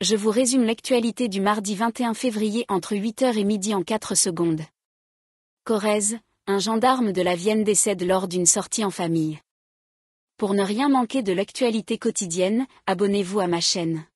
je vous résume l'actualité du mardi 21 février entre 8h et midi en 4 secondes. Corrèze, un gendarme de la Vienne décède lors d'une sortie en famille. Pour ne rien manquer de l'actualité quotidienne, abonnez-vous à ma chaîne.